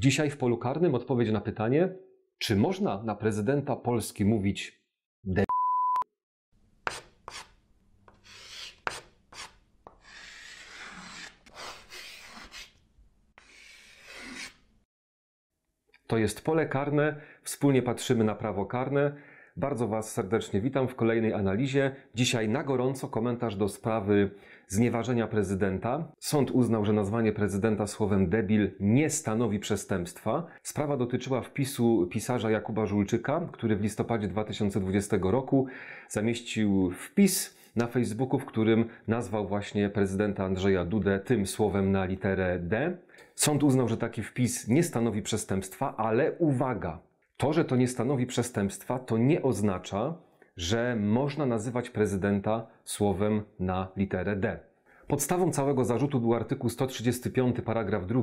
Dzisiaj w polu karnym odpowiedź na pytanie, czy można na prezydenta Polski mówić de. To jest pole karne, wspólnie patrzymy na prawo karne. Bardzo Was serdecznie witam w kolejnej analizie. Dzisiaj na gorąco komentarz do sprawy znieważenia prezydenta. Sąd uznał, że nazwanie prezydenta słowem debil nie stanowi przestępstwa. Sprawa dotyczyła wpisu pisarza Jakuba Żulczyka, który w listopadzie 2020 roku zamieścił wpis na Facebooku, w którym nazwał właśnie prezydenta Andrzeja Dudę tym słowem na literę D. Sąd uznał, że taki wpis nie stanowi przestępstwa, ale uwaga, to, że to nie stanowi przestępstwa, to nie oznacza, że można nazywać prezydenta słowem na literę D. Podstawą całego zarzutu był artykuł 135 paragraf 2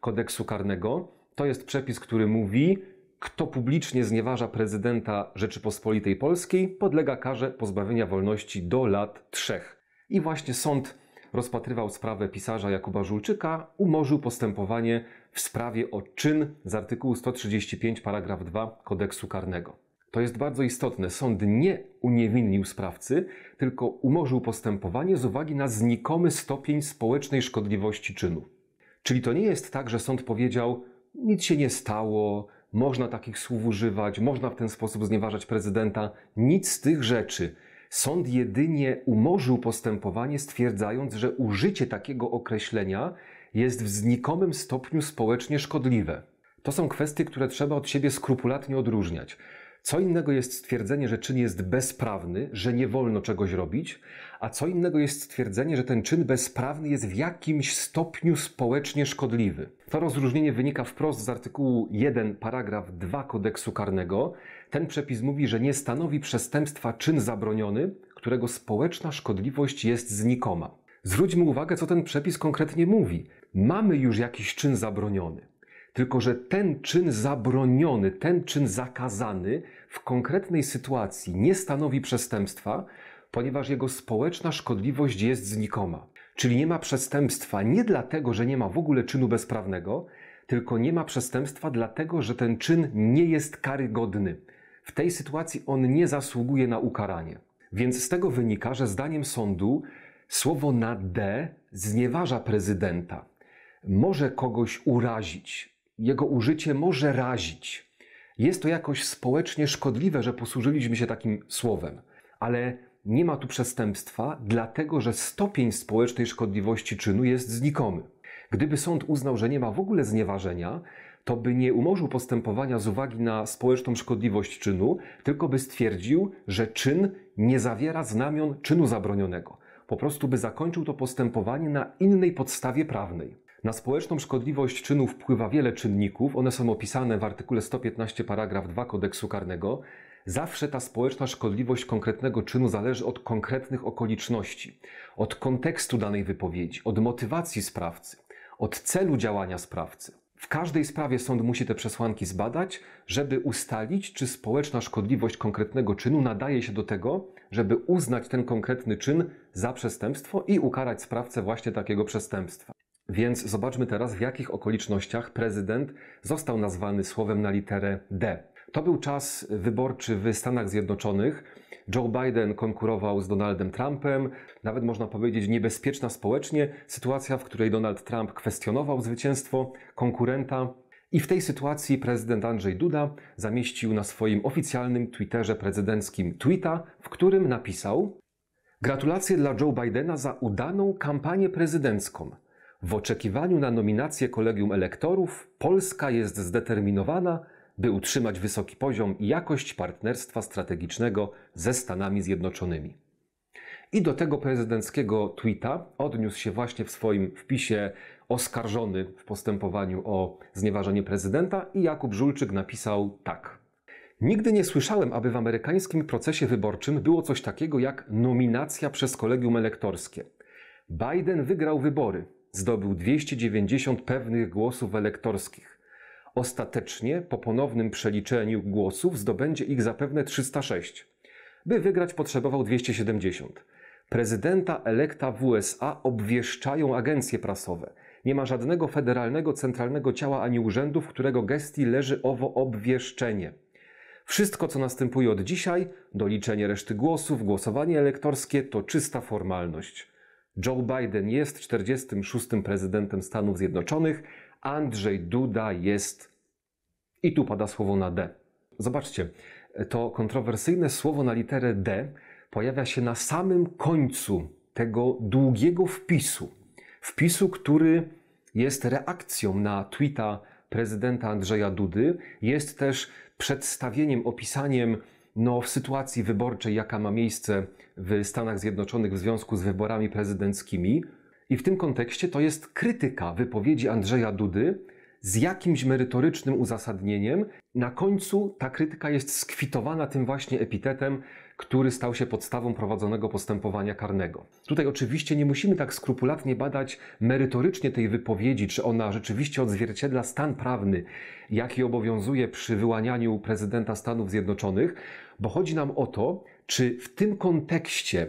kodeksu karnego. To jest przepis, który mówi, kto publicznie znieważa prezydenta Rzeczypospolitej Polskiej, podlega karze pozbawienia wolności do lat trzech. I właśnie sąd rozpatrywał sprawę pisarza Jakuba Żulczyka, umorzył postępowanie w sprawie o czyn z artykułu 135 paragraf 2 kodeksu karnego. To jest bardzo istotne. Sąd nie uniewinnił sprawcy, tylko umorzył postępowanie z uwagi na znikomy stopień społecznej szkodliwości czynu. Czyli to nie jest tak, że sąd powiedział: nic się nie stało, można takich słów używać, można w ten sposób znieważać prezydenta. Nic z tych rzeczy. Sąd jedynie umorzył postępowanie, stwierdzając, że użycie takiego określenia jest w znikomym stopniu społecznie szkodliwe. To są kwestie, które trzeba od siebie skrupulatnie odróżniać. Co innego jest stwierdzenie, że czyn jest bezprawny, że nie wolno czegoś robić, a co innego jest stwierdzenie, że ten czyn bezprawny jest w jakimś stopniu społecznie szkodliwy. To rozróżnienie wynika wprost z artykułu 1 paragraf 2 kodeksu karnego. Ten przepis mówi, że nie stanowi przestępstwa czyn zabroniony, którego społeczna szkodliwość jest znikoma. Zwróćmy uwagę, co ten przepis konkretnie mówi. Mamy już jakiś czyn zabroniony tylko że ten czyn zabroniony, ten czyn zakazany w konkretnej sytuacji nie stanowi przestępstwa, ponieważ jego społeczna szkodliwość jest znikoma. Czyli nie ma przestępstwa nie dlatego, że nie ma w ogóle czynu bezprawnego, tylko nie ma przestępstwa dlatego, że ten czyn nie jest karygodny. W tej sytuacji on nie zasługuje na ukaranie. Więc z tego wynika, że zdaniem sądu słowo na D znieważa prezydenta, może kogoś urazić, jego użycie może razić. Jest to jakoś społecznie szkodliwe, że posłużyliśmy się takim słowem, ale nie ma tu przestępstwa, dlatego że stopień społecznej szkodliwości czynu jest znikomy. Gdyby sąd uznał, że nie ma w ogóle znieważenia, to by nie umorzył postępowania z uwagi na społeczną szkodliwość czynu, tylko by stwierdził, że czyn nie zawiera znamion czynu zabronionego. Po prostu by zakończył to postępowanie na innej podstawie prawnej. Na społeczną szkodliwość czynu wpływa wiele czynników, one są opisane w artykule 115 paragraf 2 kodeksu karnego. Zawsze ta społeczna szkodliwość konkretnego czynu zależy od konkretnych okoliczności, od kontekstu danej wypowiedzi, od motywacji sprawcy, od celu działania sprawcy. W każdej sprawie sąd musi te przesłanki zbadać, żeby ustalić, czy społeczna szkodliwość konkretnego czynu nadaje się do tego, żeby uznać ten konkretny czyn za przestępstwo i ukarać sprawcę właśnie takiego przestępstwa. Więc zobaczmy teraz, w jakich okolicznościach prezydent został nazwany słowem na literę D. To był czas wyborczy w Stanach Zjednoczonych. Joe Biden konkurował z Donaldem Trumpem, nawet można powiedzieć niebezpieczna społecznie sytuacja, w której Donald Trump kwestionował zwycięstwo konkurenta. I w tej sytuacji prezydent Andrzej Duda zamieścił na swoim oficjalnym Twitterze prezydenckim tweeta, w którym napisał: Gratulacje dla Joe Bidena za udaną kampanię prezydencką. W oczekiwaniu na nominację kolegium elektorów Polska jest zdeterminowana, by utrzymać wysoki poziom i jakość partnerstwa strategicznego ze Stanami Zjednoczonymi. I do tego prezydenckiego tweeta odniósł się właśnie w swoim wpisie oskarżony w postępowaniu o znieważenie prezydenta i Jakub Żulczyk napisał tak. Nigdy nie słyszałem, aby w amerykańskim procesie wyborczym było coś takiego jak nominacja przez kolegium elektorskie. Biden wygrał wybory, zdobył 290 pewnych głosów elektorskich. Ostatecznie, po ponownym przeliczeniu głosów, zdobędzie ich zapewne 306. By wygrać, potrzebował 270. Prezydenta elekta w USA obwieszczają agencje prasowe. Nie ma żadnego federalnego, centralnego ciała ani urzędu, w którego gestii leży owo obwieszczenie. Wszystko, co następuje od dzisiaj, doliczenie reszty głosów, głosowanie elektorskie, to czysta formalność. Joe Biden jest 46. prezydentem Stanów Zjednoczonych, Andrzej Duda jest. I tu pada słowo na D. Zobaczcie, to kontrowersyjne słowo na literę D pojawia się na samym końcu tego długiego wpisu. Wpisu, który jest reakcją na tweeta prezydenta Andrzeja Dudy, jest też przedstawieniem, opisaniem no, w sytuacji wyborczej, jaka ma miejsce w Stanach Zjednoczonych w związku z wyborami prezydenckimi. I w tym kontekście to jest krytyka wypowiedzi Andrzeja Dudy z jakimś merytorycznym uzasadnieniem. Na końcu ta krytyka jest skwitowana tym właśnie epitetem który stał się podstawą prowadzonego postępowania karnego. Tutaj oczywiście nie musimy tak skrupulatnie badać merytorycznie tej wypowiedzi, czy ona rzeczywiście odzwierciedla stan prawny, jaki obowiązuje przy wyłanianiu prezydenta Stanów Zjednoczonych, bo chodzi nam o to, czy w tym kontekście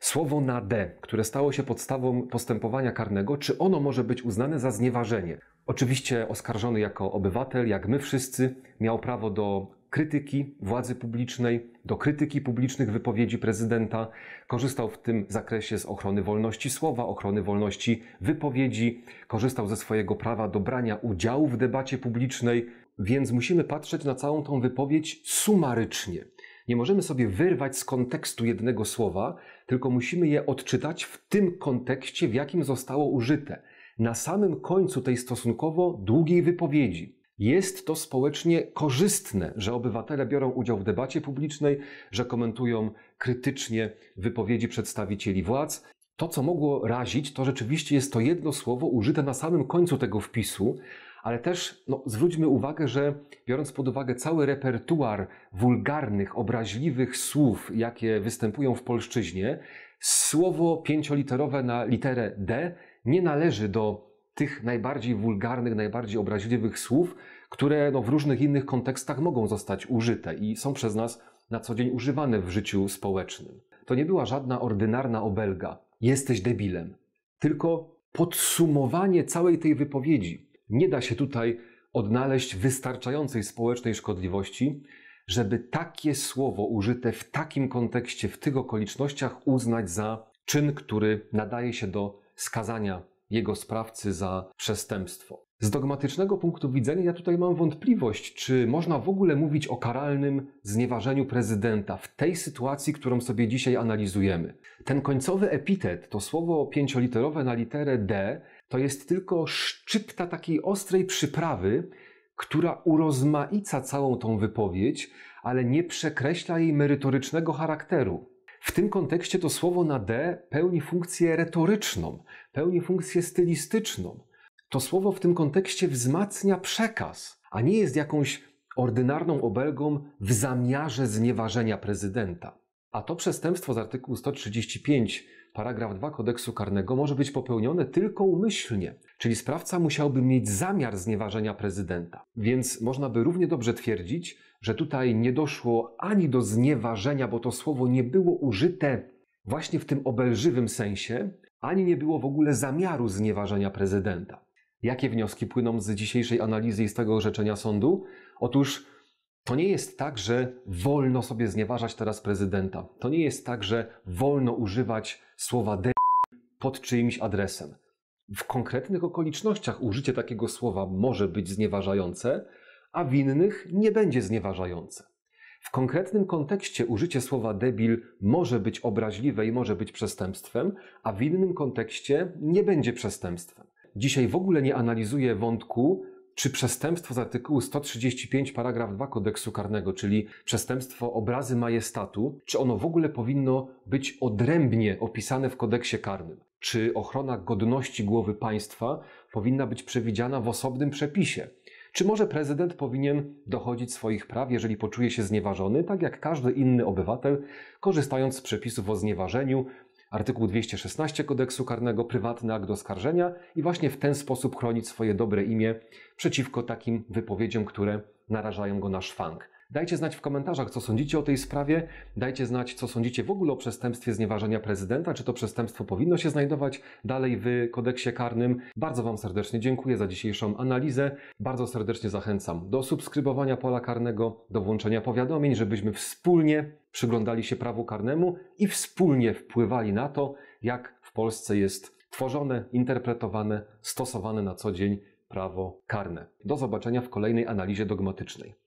słowo na D, które stało się podstawą postępowania karnego, czy ono może być uznane za znieważenie? Oczywiście oskarżony jako obywatel, jak my wszyscy, miał prawo do krytyki władzy publicznej, do krytyki publicznych wypowiedzi prezydenta. Korzystał w tym zakresie z ochrony wolności słowa, ochrony wolności wypowiedzi, korzystał ze swojego prawa do brania udziału w debacie publicznej, więc musimy patrzeć na całą tą wypowiedź sumarycznie. Nie możemy sobie wyrwać z kontekstu jednego słowa, tylko musimy je odczytać w tym kontekście, w jakim zostało użyte. Na samym końcu tej stosunkowo długiej wypowiedzi, jest to społecznie korzystne, że obywatele biorą udział w debacie publicznej, że komentują krytycznie wypowiedzi przedstawicieli władz. To, co mogło razić, to rzeczywiście jest to jedno słowo użyte na samym końcu tego wpisu, ale też no, zwróćmy uwagę, że biorąc pod uwagę cały repertuar wulgarnych, obraźliwych słów, jakie występują w polszczyźnie, słowo pięcioliterowe na literę D nie należy do tych najbardziej wulgarnych, najbardziej obraźliwych słów, które no, w różnych innych kontekstach mogą zostać użyte i są przez nas na co dzień używane w życiu społecznym. To nie była żadna ordynarna obelga. Jesteś debilem. Tylko podsumowanie całej tej wypowiedzi. Nie da się tutaj odnaleźć wystarczającej społecznej szkodliwości, żeby takie słowo użyte w takim kontekście, w tych okolicznościach uznać za czyn, który nadaje się do skazania jego sprawcy za przestępstwo. Z dogmatycznego punktu widzenia ja tutaj mam wątpliwość, czy można w ogóle mówić o karalnym znieważeniu prezydenta w tej sytuacji, którą sobie dzisiaj analizujemy. Ten końcowy epitet, to słowo pięcioliterowe na literę D, to jest tylko szczypta takiej ostrej przyprawy, która urozmaica całą tą wypowiedź, ale nie przekreśla jej merytorycznego charakteru. W tym kontekście to słowo na D pełni funkcję retoryczną, pełni funkcję stylistyczną. To słowo w tym kontekście wzmacnia przekaz, a nie jest jakąś ordynarną obelgą w zamiarze znieważenia prezydenta. A to przestępstwo z artykułu 135, paragraf 2 kodeksu karnego może być popełnione tylko umyślnie, Czyli sprawca musiałby mieć zamiar znieważenia prezydenta. Więc można by równie dobrze twierdzić, że tutaj nie doszło ani do znieważenia, bo to słowo nie było użyte właśnie w tym obelżywym sensie, ani nie było w ogóle zamiaru znieważenia prezydenta. Jakie wnioski płyną z dzisiejszej analizy i z tego orzeczenia sądu? Otóż to nie jest tak, że wolno sobie znieważać teraz prezydenta. To nie jest tak, że wolno używać słowa de pod czyimś adresem w konkretnych okolicznościach użycie takiego słowa może być znieważające, a w innych nie będzie znieważające. W konkretnym kontekście użycie słowa debil może być obraźliwe i może być przestępstwem, a w innym kontekście nie będzie przestępstwem. Dzisiaj w ogóle nie analizuję wątku, czy przestępstwo z artykułu 135 paragraf 2 kodeksu karnego, czyli przestępstwo obrazy majestatu, czy ono w ogóle powinno być odrębnie opisane w kodeksie karnym czy ochrona godności głowy państwa powinna być przewidziana w osobnym przepisie. Czy może prezydent powinien dochodzić swoich praw, jeżeli poczuje się znieważony, tak jak każdy inny obywatel, korzystając z przepisów o znieważeniu, artykuł 216 kodeksu karnego, prywatny akt oskarżenia i właśnie w ten sposób chronić swoje dobre imię przeciwko takim wypowiedziom, które narażają go na szwank. Dajcie znać w komentarzach, co sądzicie o tej sprawie. Dajcie znać, co sądzicie w ogóle o przestępstwie znieważenia prezydenta. Czy to przestępstwo powinno się znajdować dalej w kodeksie karnym? Bardzo Wam serdecznie dziękuję za dzisiejszą analizę. Bardzo serdecznie zachęcam do subskrybowania pola karnego, do włączenia powiadomień, żebyśmy wspólnie przyglądali się prawu karnemu i wspólnie wpływali na to, jak w Polsce jest tworzone, interpretowane, stosowane na co dzień prawo karne. Do zobaczenia w kolejnej analizie dogmatycznej.